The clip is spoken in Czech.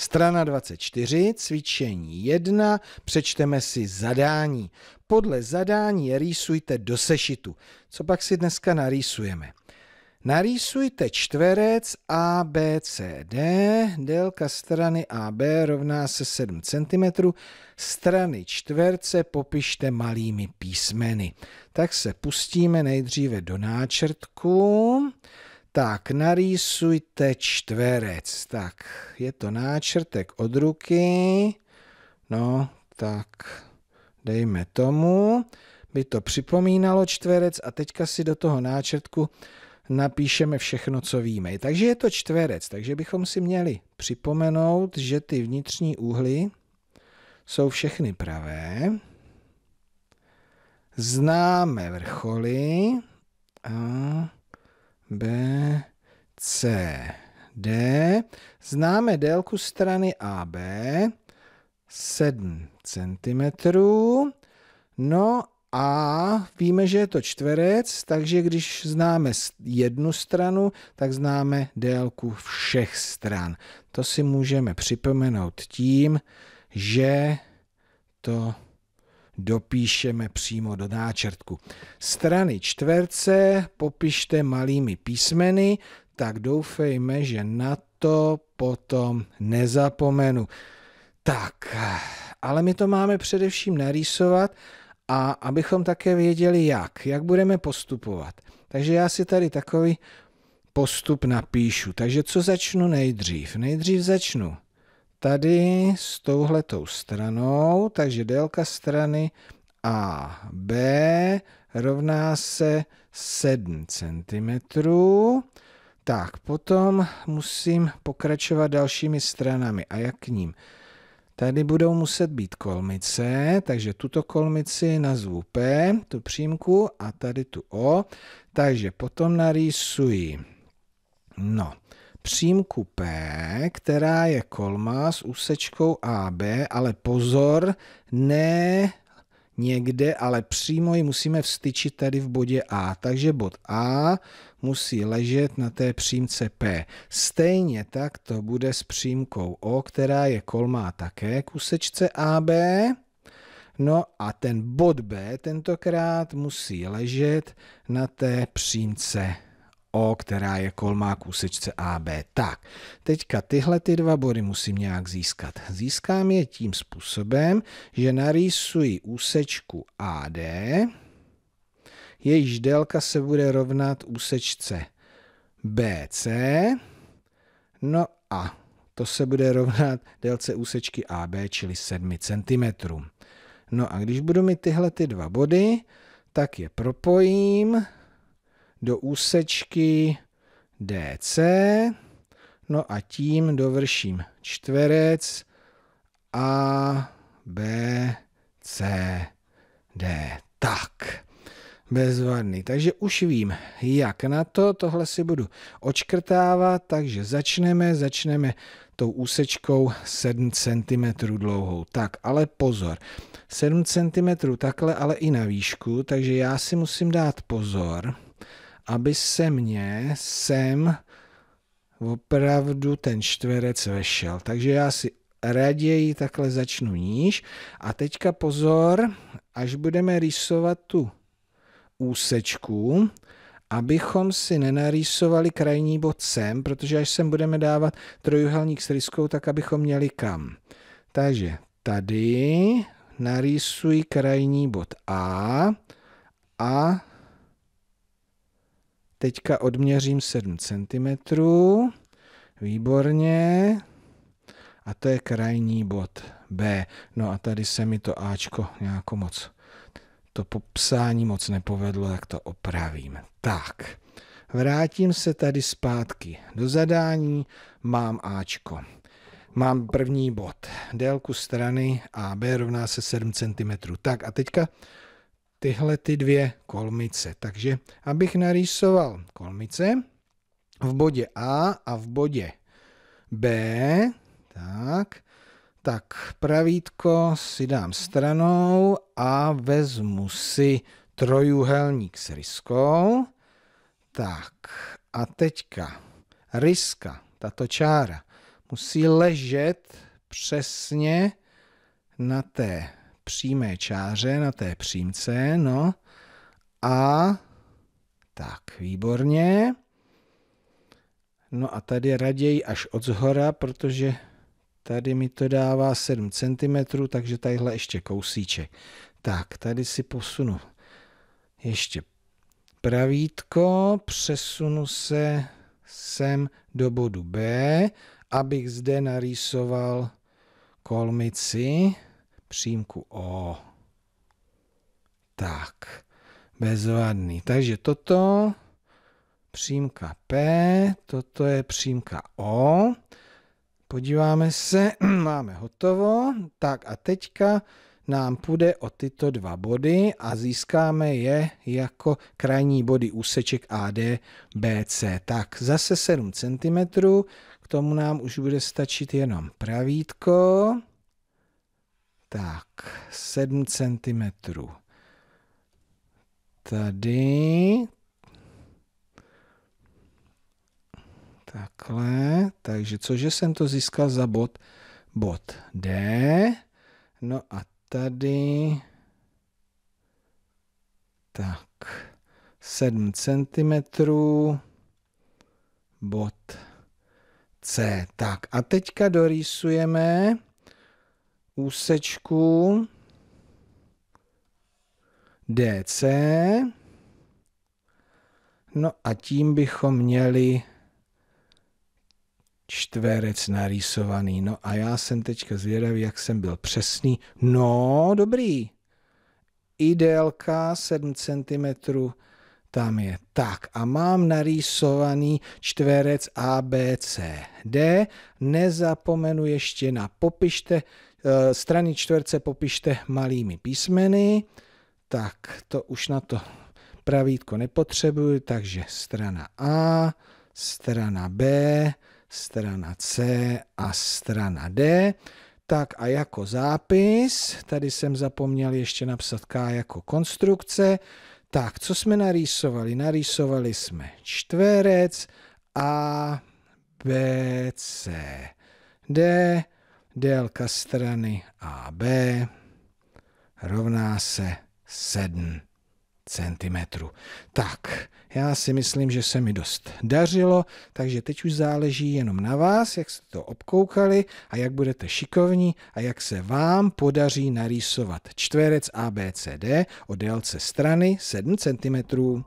Strana 24, cvičení 1, přečteme si zadání. Podle zadání rýsujte do sešitu. Co pak si dneska narýsujeme? Narýsujte čtverec ABCD, délka strany AB rovná se 7 cm, strany čtverce popište malými písmeny. Tak se pustíme nejdříve do náčrtku. Tak, narýsujte čtverec. Tak, je to náčrtek od ruky. No, tak dejme tomu. By to připomínalo čtverec a teďka si do toho náčrtku napíšeme všechno, co víme. Takže je to čtverec, takže bychom si měli připomenout, že ty vnitřní úhly jsou všechny pravé. Známe vrcholy. A B, C, D. Známe délku strany AB, 7 cm. No a víme, že je to čtverec, takže když známe jednu stranu, tak známe délku všech stran. To si můžeme připomenout tím, že to dopíšeme přímo do náčrtku. Strany čtverce popište malými písmeny, tak doufejme, že na to potom nezapomenu. Tak, ale my to máme především narýsovat a abychom také věděli jak, jak budeme postupovat. Takže já si tady takový postup napíšu. Takže co začnu nejdřív? Nejdřív začnu tady s touhletou stranou, takže délka strany AB rovná se 7 cm. Tak, potom musím pokračovat dalšími stranami. A jak k ním? Tady budou muset být kolmice, takže tuto kolmici nazvu P, tu přímku, a tady tu O. Takže potom narýsuji. No, přímku P, která je kolma s úsečkou AB, ale pozor, ne někde, ale přímo ji musíme vstyčit tady v bodě A. Takže bod A musí ležet na té přímce P. Stejně tak to bude s přímkou O, která je kolmá také k úsečce AB. No a ten bod B tentokrát musí ležet na té přímce O, která je kolmá k úsečce AB. Tak, teďka tyhle ty dva body musím nějak získat. Získám je tím způsobem, že narýsuji úsečku AD, jejíž délka se bude rovnat úsečce BC, no a to se bude rovnat délce úsečky AB, čili 7 cm. No a když budu mít tyhle ty dva body, tak je propojím do úsečky DC, no a tím dovrším čtverec A, B, C, D. Tak. Bezvadný. Takže už vím, jak na to. Tohle si budu očkrtávat, takže začneme. Začneme tou úsečkou 7 cm dlouhou. Tak, ale pozor. 7 cm takhle, ale i na výšku, takže já si musím dát pozor aby se mě sem opravdu ten čtverec vešel. Takže já si raději takhle začnu níž. A teďka pozor, až budeme rýsovat tu úsečku, abychom si nenarýsovali krajní bod sem, protože až sem budeme dávat trojuhelník s ryskou, tak abychom měli kam. Takže tady narýsuji krajní bod A a Teďka odměřím 7 cm. Výborně. A to je krajní bod B. No a tady se mi to Ačko nějak moc, to popsání moc nepovedlo, tak to opravím. Tak, vrátím se tady zpátky do zadání, mám Ačko. Mám první bod, délku strany AB rovná se 7 cm. Tak a teďka tyhle ty dvě kolmice. Takže abych narýsoval kolmice v bodě A a v bodě B, tak, tak pravítko si dám stranou a vezmu si trojuhelník s ryskou. Tak a teďka ryska, tato čára, musí ležet přesně na té přímé čáře na té přímce, no a tak, výborně. No a tady raději až od zhora, protože tady mi to dává 7 cm, takže tadyhle ještě kousíček. Tak, tady si posunu ještě pravítko, přesunu se sem do bodu B, abych zde narýsoval kolmici přímku O. Tak, bezvadný. Takže toto přímka P, toto je přímka O. Podíváme se, máme hotovo. Tak a teďka nám půjde o tyto dva body a získáme je jako krajní body úseček AD, BC. Tak zase 7 cm, k tomu nám už bude stačit jenom pravítko. Tak, 7 cm. Tady. Takhle. Takže cože jsem to získal za bod? Bod D. No a tady. Tak, 7 cm. Bod C. Tak a teďka dorýsujeme úsečku DC. No a tím bychom měli čtverec narýsovaný. No a já jsem teďka zvědavý, jak jsem byl přesný. No, dobrý. I délka 7 cm tam je. Tak a mám narýsovaný čtverec ABCD. Nezapomenu ještě na popište Eh, strany čtverce popište malými písmeny, tak to už na to pravítko nepotřebuju, takže strana A, strana B, strana C a strana D. Tak a jako zápis, tady jsem zapomněl ještě napsat K jako konstrukce. Tak, co jsme narýsovali? Narýsovali jsme čtverec A, B, C, D, délka strany AB rovná se 7 cm. Tak, já si myslím, že se mi dost dařilo, takže teď už záleží jenom na vás, jak jste to obkoukali a jak budete šikovní a jak se vám podaří narýsovat čtverec ABCD o délce strany 7 cm.